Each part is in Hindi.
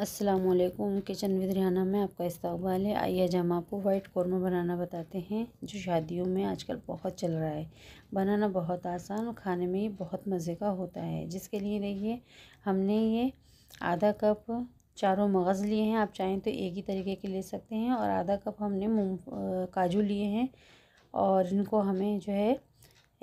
असलम किचन विद रिहाना में आपका इस्तकबाल है आइए आज हम आपको वाइट कौरमा बनाना बताते हैं जो शादियों में आजकल बहुत चल रहा है बनाना बहुत आसान और खाने में ही बहुत मज़े का होता है जिसके लिए देखिए हमने ये आधा कप चारों मगज़ लिए हैं आप चाहें तो एक ही तरीके के ले सकते हैं और आधा कप हमने मूंग काजू लिए हैं और इनको हमें जो है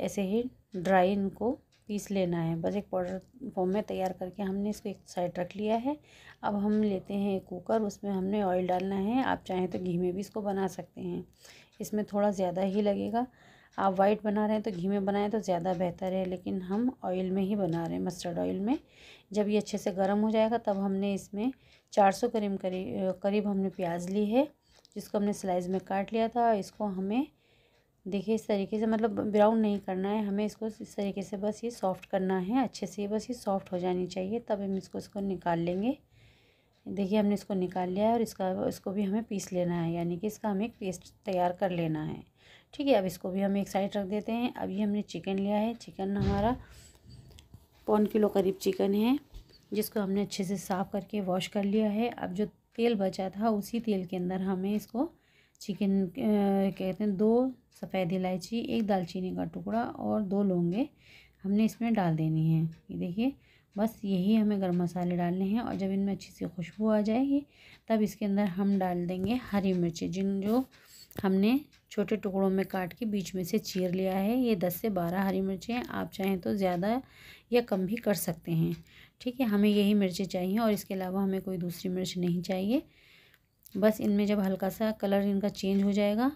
ऐसे ही ड्राई इनको पीस लेना है बस एक पाउडर फॉर्म में तैयार करके हमने इसको एक साइड रख लिया है अब हम लेते हैं कुकर उसमें हमने ऑयल डालना है आप चाहें तो घी में भी इसको बना सकते हैं इसमें थोड़ा ज़्यादा ही लगेगा आप वाइट बना रहे हैं तो घी में बनाएं तो ज़्यादा बेहतर है लेकिन हम ऑयल में ही बना रहे हैं मस्टर्ड ऑयल में जब ये अच्छे से गर्म हो जाएगा तब हमने इसमें चार सौ करीब करीब हमने प्याज ली है जिसको हमने स्लाइस में काट लिया था इसको हमें देखिए इस तरीके से मतलब ब्राउन नहीं करना है हमें इसको इस तरीके से बस ये सॉफ़्ट करना है अच्छे से बस ये सॉफ़्ट हो जानी चाहिए तब हम इसको इसको निकाल लेंगे देखिए हमने इसको निकाल लिया है और इसका इसको भी हमें पीस लेना है यानी कि इसका हमें एक पेस्ट तैयार कर लेना है ठीक है अब इसको भी हम एक साइड रख देते हैं अभी हमने चिकन लिया है चिकन हमारा पौन किलो करीब चिकन है जिसको हमने अच्छे से साफ़ करके वॉश कर लिया है अब जो तेल बचा था उसी तेल के अंदर हमें इसको चिकन कहते हैं दो सफ़ेद इलायची एक दालचीनी का टुकड़ा और दो लौंगे हमने इसमें डाल देनी है ये देखिए बस यही हमें गर्म मसाले डालने हैं और जब इनमें अच्छी सी खुशबू आ जाएगी तब इसके अंदर हम डाल देंगे हरी मिर्ची जिन जो हमने छोटे टुकड़ों में काट के बीच में से चीर लिया है ये दस से बारह हरी मिर्चें आप चाहें तो ज़्यादा या कम भी कर सकते हैं ठीक है हमें यही मिर्चें चाहिए और इसके अलावा हमें कोई दूसरी मिर्च नहीं चाहिए बस इनमें जब हल्का सा कलर इनका चेंज हो जाएगा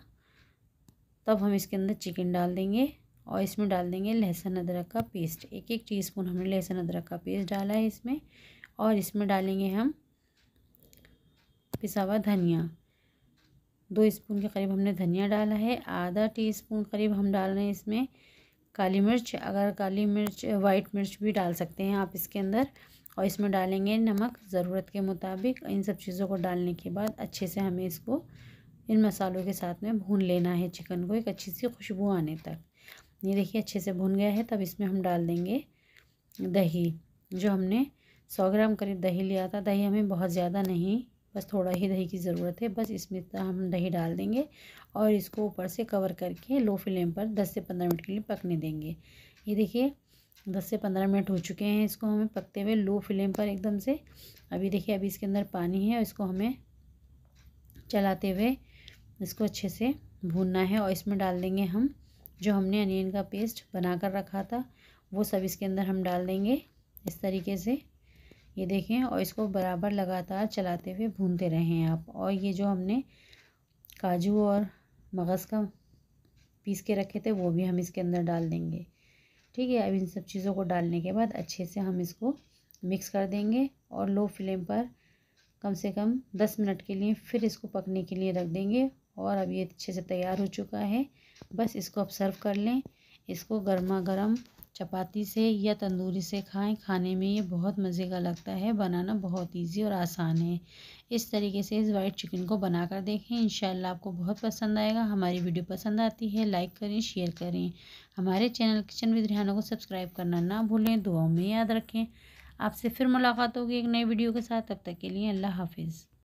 तब हम इसके अंदर चिकन डाल देंगे और इसमें डाल देंगे लहसुन अदरक का पेस्ट एक एक टीस्पून हमने लहसुन अदरक का पेस्ट डाला है इसमें और इसमें डालेंगे हम पिसा हुआ धनिया दो स्पून के करीब हमने धनिया डाला है आधा टीस्पून करीब हम डाल रहे हैं इसमें काली मिर्च अगर काली मिर्च वाइट मिर्च भी डाल सकते हैं आप इसके अंदर और इसमें डालेंगे नमक ज़रूरत के मुताबिक इन सब चीज़ों को डालने के बाद अच्छे से हमें इसको इन मसालों के साथ में भून लेना है चिकन को एक अच्छी सी खुशबू आने तक ये देखिए अच्छे से भून गया है तब इसमें हम डाल देंगे दही जो हमने सौ ग्राम करीब दही लिया था दही हमें बहुत ज़्यादा नहीं बस थोड़ा ही दही की ज़रूरत है बस इसमें हम दही डाल देंगे और इसको ऊपर से कवर करके लो फ्लेम पर दस से पंद्रह मिनट के लिए पकने देंगे ये देखिए दस से पंद्रह मिनट हो चुके हैं इसको हमें पकते हुए लो फ्लेम पर एकदम से अभी देखिए अभी इसके अंदर पानी है और इसको हमें चलाते हुए इसको अच्छे से भूनना है और इसमें डाल देंगे हम जो हमने अनियन का पेस्ट बना कर रखा था वो सब इसके अंदर हम डाल देंगे इस तरीके से ये देखें और इसको बराबर लगातार चलाते हुए भूनते रहें आप और ये जो हमने काजू और मगज़ का पीस के रखे थे वो भी हम इसके अंदर डाल देंगे ठीक है अब इन सब चीज़ों को डालने के बाद अच्छे से हम इसको मिक्स कर देंगे और लो फ्लेम पर कम से कम दस मिनट के लिए फिर इसको पकने के लिए रख देंगे और अब ये अच्छे से तैयार हो चुका है बस इसको अब सर्व कर लें इसको गर्मा गर्म चपाती से या तंदूरी से खाएं खाने में ये बहुत मज़े का लगता है बनाना बहुत इजी और आसान है इस तरीके से इस वाइट चिकन को बनाकर देखें इन आपको बहुत पसंद आएगा हमारी वीडियो पसंद आती है लाइक करें शेयर करें हमारे चैनल किचन विद रिहानों को सब्सक्राइब करना ना भूलें दुआओं में याद रखें आपसे फिर मुलाकात होगी एक नई वीडियो के साथ तब तक के लिए अल्लाह हाफिज़